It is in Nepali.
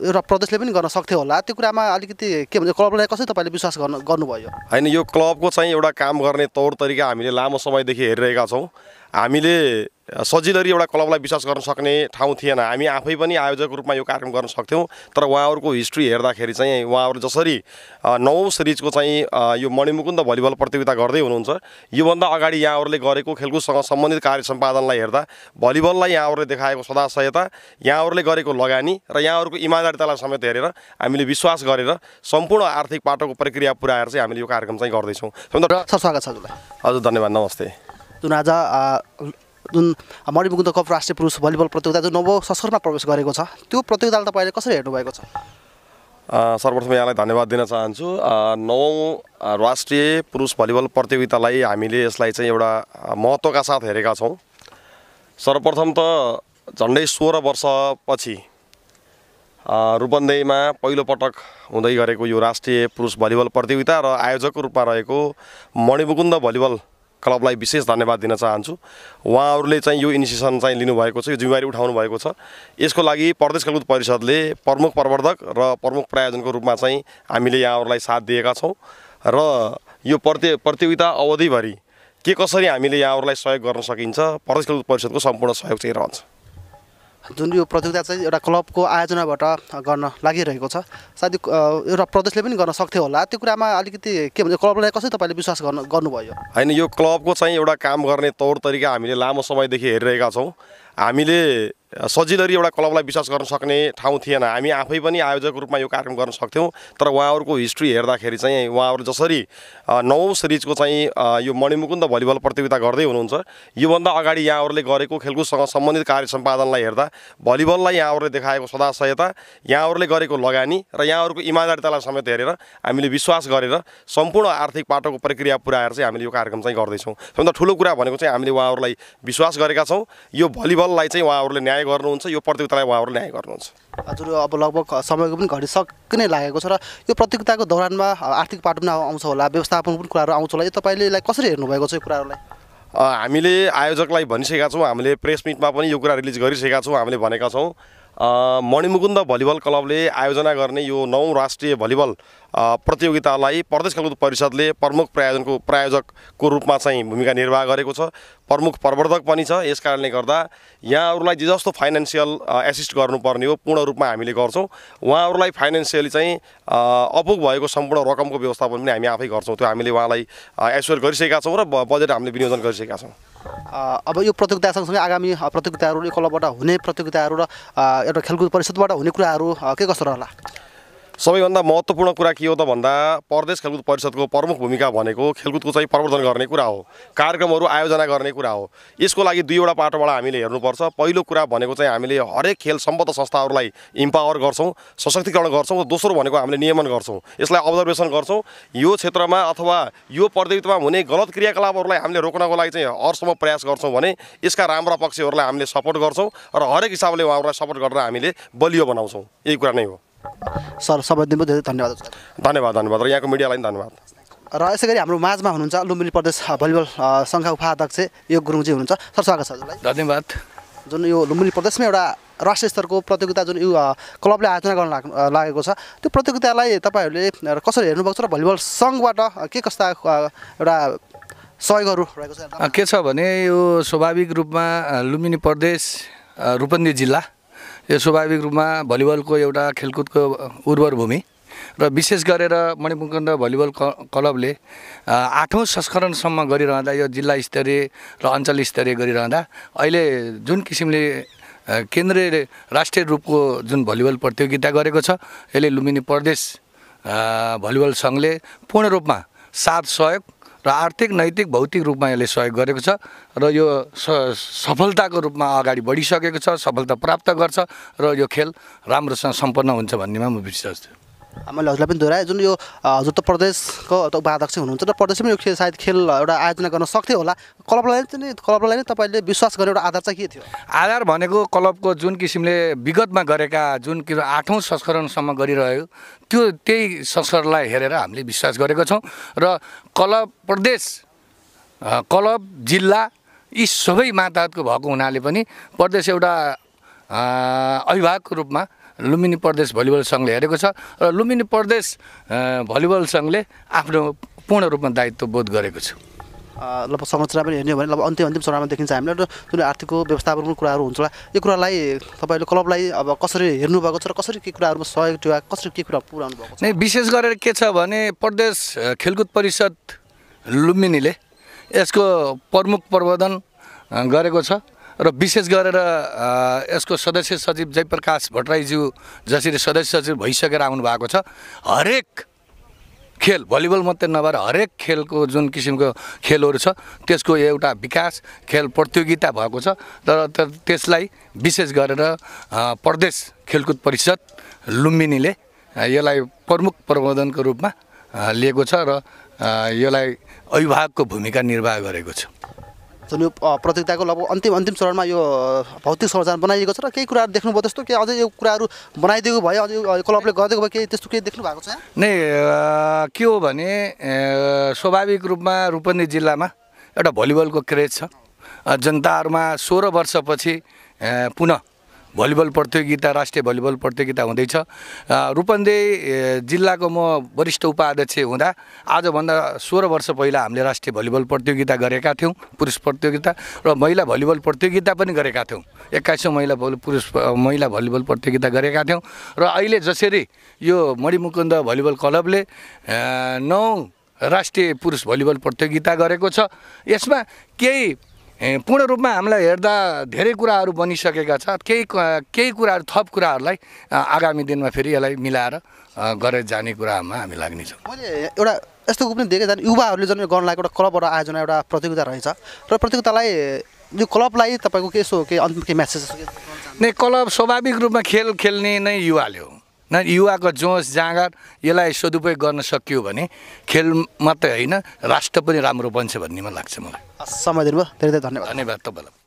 एउटा प्रदेशले पनि गर्न सक्थ्यो होला त्यो कुरामा अलिकति के भन्छ क्लबलाई कसरी तपाईँले विश्वास गर्नु गर्नुभयो होइन यो क्लबको चाहिँ एउटा काम गर्ने तौर तरिका हामीले लामो समयदेखि हेरिरहेका छौँ हामीले सजिलरी एउटा क्लबलाई विश्वास गर्न सक्ने ठाउँ थिएन हामी आफै पनि आयोजकको रूपमा यो कार्यक्रम गर्न सक्थ्यौँ तर उहाँहरूको हिस्ट्री हेर्दाखेरि चाहिँ उहाँहरू जसरी नौ सिरिजको चाहिँ यो मणिमुकुन्द भलिबल प्रतियोगिता गर्दै हुनुहुन्छ योभन्दा अगाडि यहाँहरूले गरेको खेलकुदसँग सम्बन्धित कार्य सम्पादनलाई हेर्दा भलिबललाई यहाँहरूले देखाएको सदाशयता यहाँहरूले गरेको लगानी र यहाँहरूको इमान्दारितालाई समेत हेरेर हामीले विश्वास गरेर सम्पूर्ण आर्थिक पाटोको प्रक्रिया पुऱ्याएर चाहिँ हामीले यो कार्यक्रम चाहिँ गर्दैछौँ स्वागत छ हजुर धन्यवाद नमस्ते जुन आज जुन मणिमुकुन्द कप राष्ट्रिय पुरुष भलिबल प्रतियोगिता जुन नव संस्करमा प्रवेश गरेको छ त्यो प्रतियोगितालाई तपाईँले कसरी हेर्नुभएको छ सर्वप्रथम यहाँलाई धन्यवाद दिन चाहन्छु नवौँ राष्ट्रिय पुरुष भलिबल प्रतियोगितालाई हामीले यसलाई चाहिँ एउटा महत्त्वका साथ हेरेका छौँ सर्वप्रथम त झन्डै सोह्र वर्षपछि रूपन्देहीमा पहिलोपटक हुँदै गरेको यो राष्ट्रिय पुरुष भलिबल प्रतियोगिता र आयोजकको रूपमा रहेको मणिमुकुन्द भलिबल क्लबलाई विशेष धन्यवाद दिन चाहन्छु उहाँहरूले चाहिँ यो इनिसिएसन चाहिँ लिनुभएको छ यो जिम्मेवारी उठाउनु भएको छ यसको लागि प्रदेश खेलकुद परिषदले प्रमुख प्रवर्धक र प्रमुख प्रायोजनको रूपमा चाहिँ हामीले यहाँहरूलाई साथ दिएका छौँ र यो प्रति प्रतियोगिता अवधिभरि के कसरी हामीले यहाँहरूलाई सहयोग गर्न सकिन्छ प्रदेश खेलकुद परिषदको सम्पूर्ण सहयोग चाहिँ रहन्छ जुन यो प्रतियोगिता चाहिँ एउटा क्लबको आयोजनाबाट गर्न लागिरहेको छ सायद एउटा प्रदेशले पनि गर्न सक्थ्यो होला त्यो कुरामा अलिकति के भन्छ क्लबलाई कसरी तपाईँले विश्वास गर्नु गर्नुभयो होइन यो क्लबको चाहिँ एउटा काम गर्ने तौर तरिका हामीले लामो समयदेखि हेरिरहेका छौँ हामीले सजिलरी एउटा क्लबलाई विश्वास गर्न सक्ने ठाउँ थिएन हामी आफै पनि आयोजक रूपमा यो कार्यक्रम गर्न सक्थ्यौँ तर उहाँहरूको हिस्ट्री हेर्दाखेरि चाहिँ उहाँहरू जसरी नौ सिरिजको चाहिँ यो मणिमुकुन्द भलिबल प्रतियोगिता गर्दै हुनुहुन्छ योभन्दा अगाडि यहाँहरूले गरेको खेलकुदसँग सम्बन्धित कार्य सम्पादनलाई हेर्दा भलिबललाई यहाँहरूले देखाएको सदाशयता यहाँहरूले गरेको लगानी र यहाँहरूको इमान्दारितालाई समेत हेरेर हामीले विश्वास गरेर सम्पूर्ण आर्थिक पाटोको प्रक्रिया पुऱ्याएर चाहिँ हामीले यो कार्यक्रम चाहिँ गर्दैछौँ सबभन्दा ठुलो कुरा भनेको चाहिँ हामीले उहाँहरूलाई विश्वास गरेका छौँ यो भलिबललाई चाहिँ उहाँहरूले न्याय न्याय गर्नुहुन्छ यो प्रतियोगितालाई उहाँहरू न्याय गर्नुहुन्छ हजुर अब लगभग समयको पनि घडी लागेको छ र यो प्रतियोगिताको दौरानमा आर्थिक पाटो पनि आउँछ होला व्यवस्थापन पनि कुराहरू आउँछ होला यो तपाईँले कसरी हेर्नुभएको छ यो कुराहरूलाई हामीले आयोजकलाई भनिसकेका छौँ हामीले प्रेस मिटमा पनि यो कुरा रिलिज गरिसकेका छौँ हामीले भनेका छौँ मणिमुकुन्द भलिबल क्लबले आयोजना गर्ने यो नौ राष्ट्रिय भलिबल प्रतियोगितालाई प्रदेश खेलकुद परिषदले प्रमुख प्रायोजनको प्रायोजकको रूपमा चाहिँ भूमिका निर्वाह गरेको छ प्रमुख प्रवर्धक पनि छ यस कारणले गर्दा यहाँहरूलाई जे जस्तो फाइनेन्सियल एसिस्ट गर्नुपर्ने हो पूर्ण रूपमा हामीले गर्छौँ उहाँहरूलाई फाइनेन्सियली चाहिँ अपुग भएको सम्पूर्ण रकमको व्यवस्थापन पनि हामी आफै गर्छौँ त्यो हामीले उहाँलाई एस्योर गरिसकेका छौँ र बजेट हामीले विनियोजन गरिसकेका छौँ अब यो प्रतियोगिता सँगसँगै आगामी प्रतियोगिताहरू यो क्लबबाट हुने प्रतियोगिताहरू र एउटा खेलकुद परिषदबाट हुने कुराहरू के कस्तो रहला सबैभन्दा महत्त्वपूर्ण कुरा के हो त भन्दा प्रदेश खेलकुद परिषदको प्रमुख भूमिका भनेको खेलकुदको चाहिँ प्रवर्धन गर्ने कुरा हो कार्यक्रमहरू आयोजना गर्ने कुरा हो यसको लागि दुईवटा पाटोबाट हामीले हेर्नुपर्छ पहिलो कुरा भनेको चाहिँ हामीले हरेक खेल सम्बद्ध संस्थाहरूलाई इम्पावर गर्छौँ सशक्तिकरण गर्छौँ र दोस्रो भनेको हामीले नियमन गर्छौँ यसलाई अब्जर्भेसन गर्छौँ यो क्षेत्रमा अथवा यो प्रतियोगितामा हुने गलत क्रियाकलापहरूलाई हामीले रोक्नको लागि चाहिँ हरसम्म प्रयास गर्छौँ भने यसका राम्रा पक्षहरूलाई हामीले सपोर्ट गर्छौँ र हरेक हिसाबले उहाँहरूलाई सपोर्ट गरेर हामीले बलियो बनाउँछौँ यही कुरा नै हो सर सबै धेरै धेरै धन्यवाद धन्यवाद धन्यवाद र यहाँको मिडियालाई पनि धन्यवाद र यसै गरी हाम्रो माझमा हुनुहुन्छ लुम्बिनी प्रदेश भलिबल सङ्घका उपाध्यक्ष योग गुरुङजी हुनुहुन्छ सर स्वागत छ हजुरलाई धन्यवाद जुन यो लुम्बिनी प्रदेशमा एउटा राष्ट्रिय स्तरको प्रतियोगिता जुन यो क्लबले आयोजना गर्न लागेको छ त्यो प्रतियोगितालाई तपाईँहरूले कसरी हेर्नुभएको छ र भलिबल सङ्घबाट के कस्ता एउटा सहयोगहरू रहेको छ के छ भने यो स्वाभाविक रूपमा लुम्बिनी प्रदेश रूपन्दी जिल्ला यो स्वाभाविक रूपमा भलिबलको एउटा खेलकुदको उर्वर भूमि र विशेष गरेर मणिपुङ्कन्द भलिबल क्लबले आठौँ संस्करणसम्म गरिरहँदा यो जिल्ला स्तरीय र अञ्चल स्तरीय गरिरहँदा अहिले जुन किसिमले केन्द्रीय राष्ट्रिय रूपको जुन भलिबल प्रतियोगिता गरेको छ यसले लुम्बिनी प्रदेश भलिबल सङ्घले पूर्ण रूपमा साथ सहयोग र आर्थिक नैतिक भौतिक रूपमा यसले सहयोग गरेको छ र यो सफलताको रूपमा अगाडि बढिसकेको छ सफलता प्राप्त गर्छ र यो खेल राम्रोसँग सम्पन्न हुन्छ भन्नेमा म विश्वास छु मैले हजुरलाई पनि दोहोऱ्याएँ जुन यो हजुर त प्रदेशको उपाध्यक्ष हुनुहुन्छ र प्रदेश पनि यो खेल सायद खेल एउटा आयोजना गर्न सक्थ्यो होला क्लबलाई चाहिँ क्लबलाई नै तपाईँले विश्वास गर्ने एउटा आधार चाहिँ के थियो आधार भनेको क्लबको जुन किसिमले विगतमा गरेका जुन किसिम आठौँ संस्करणसम्म गरिरह्यो त्यो त्यही संस्करणलाई हेरेर हामीले विश्वास गरेको छौँ र क्लब प्रदेश क्लब जिल्ला यी सबै माताहतको भएको हुनाले पनि प्रदेश एउटा अभिभावकको रूपमा लुम्बिनी प्रदेश भलिबल सङ्घले हेरेको छ र लुम्बिनी प्रदेश भलिबल सङ्घले आफ्नो पूर्ण रूपमा दायित्व बोध गरेको छ ल संरचना पनि हेर्ने हो भने अब अन्तिम अन्तिम चरणमा देखिन्छ हामीलाई र जुन आर्थिकको व्यवस्थापन पनि कुराहरू हुन्छ होला यो कुरालाई तपाईँले क्लबलाई अब कसरी हेर्नुभएको छ र कसरी के कुराहरूमा सहयोग थियो कसरी के कुरा पुऱ्याउनु भएको छ विशेष गरेर के छ भने प्रदेश खेलकुद परिषद लुम्बिनीले यसको प्रमुख प्रबन्धन गरेको छ र विशेष गरेर यसको सदस्य सचिव जयप्रकाश भट्टराईज्यू जसरी सदस्य सचिव भइसकेर भएको छ हरेक खेल भलिबल मात्रै नभएर हरेक खेलको जुन किसिमको खेलहरू छ त्यसको एउटा विकास खेल प्रतियोगिता भएको छ तर त्यसलाई विशेष गरेर प्रदेश खेलकुद परिषद लुम्बिनीले यसलाई प्रमुख प्रबन्धनको रूपमा लिएको छ र यसलाई अभिभावकको भूमिका निर्वाह गरेको छ जुन प्रतियोगिताको लगभग अन्तिम अन्तिम चरणमा यो भौतिक संरचना बनाइएको छ र केही कुराहरू देख्नुभयो त्यस्तो के अझै यो कुराहरू बनाइदिएको भयो अझै क्लबले गरिदिएको भयो केही त्यस्तो केही देख्नु भएको छ नै के हो भने स्वाभाविक रूपमा रूपन्दी जिल्लामा एउटा भलिबलको क्रेज छ जनताहरूमा सोह्र वर्षपछि पुनः भलिबल प्रतियोगिता राष्ट्रिय भलिबल प्रतियोगिता हुँदैछ रूपन्देही जिल्लाको म वरिष्ठ उपाध्यक्ष हुँदा आजभन्दा सोह्र वर्ष पहिला हामीले राष्ट्रिय भलिबल प्रतियोगिता गरेका थियौँ पुरुष प्रतियोगिता र महिला भलिबल प्रतियोगिता पनि गरेका थियौँ एक्काइसौँ महिला पुरुष महिला भलिबल प्रतियोगिता गरेका थियौँ र अहिले जसरी यो मणिमुकुन्द भलिबल क्लबले नौ राष्ट्रिय पुरुष भलिबल प्रतियोगिता गरेको छ यसमा केही पूर्ण रूपमा हामीलाई हेर्दा धेरै कुराहरू बनिसकेका छ केही केही कुराहरू थप कुराहरूलाई आगामी दिनमा फेरि यसलाई मिलाएर गरेर जाने कुरामा हामी लाग्ने छौँ मैले एउटा यस्तो पनि देखेँ जाने युवाहरूले जन्म गर्न लागेको एउटा क्लबबाट आयोजना एउटा प्रतियोगिता रहेछ र प्रतियोगितालाई यो क्लबलाई तपाईँको के यसो केही अन्तिम केही म्यासेज नै क्लब स्वाभाविक रूपमा खेल खेल्ने नै युवाले हो न युवाको जोस जाँगर यसलाई सदुपयोग गर्न सकियो भने खेल मात्रै होइन राष्ट्र पनि राम्रो बन्छ भन्ने लाग्छ मलाई समय दिनुभयो धेरै धेरै धन्यवाद धन्यवाद तपाईँलाई